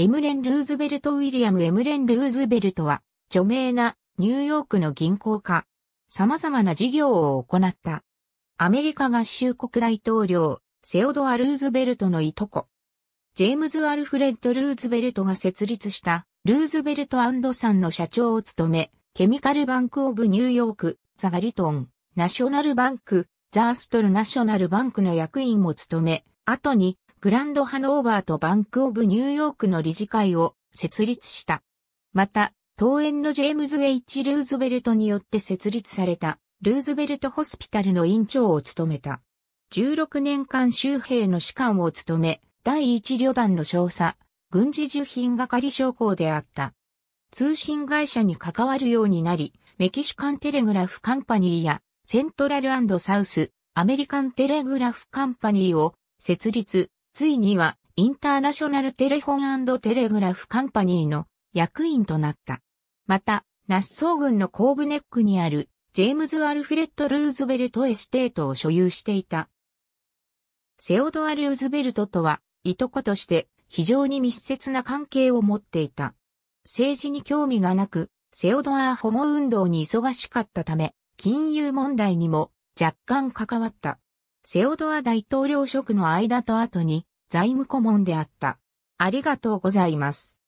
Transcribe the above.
エムレン・ルーズベルト・ウィリアム・エムレン・ルーズベルトは、著名なニューヨークの銀行家。様々な事業を行った。アメリカ合衆国大統領、セオドア・ルーズベルトのいとこ。ジェームズ・アルフレッド・ルーズベルトが設立した、ルーズベルトさんの社長を務め、ケミカル・バンク・オブ・ニューヨーク、ザ・ガリトン、ナショナル・バンク、ザ・アストル・ナショナル・バンクの役員も務め、後にグランドハノーバーとバンクオブニューヨークの理事会を設立した。また、当園のジェームズ・ウェイチ・ルーズベルトによって設立された、ルーズベルト・ホスピタルの院長を務めた。16年間州兵の士官を務め、第一旅団の少佐、軍事受品係将校であった。通信会社に関わるようになり、メキシカンテレグラフカンパニーやセントラルサウスアメリカンテレグラフカンパニーを設立、ついには、インターナショナルテレフォンテレグラフカンパニーの役員となった。また、ナッソー軍のコーブネックにある、ジェームズ・アルフレッド・ルーズベルト・エステートを所有していた。セオドア・ルーズベルトとは、いとことして非常に密接な関係を持っていた。政治に興味がなく、セオドア・ホモ運動に忙しかったため、金融問題にも若干関わった。セオドア大統領職の間と後に財務顧問であった。ありがとうございます。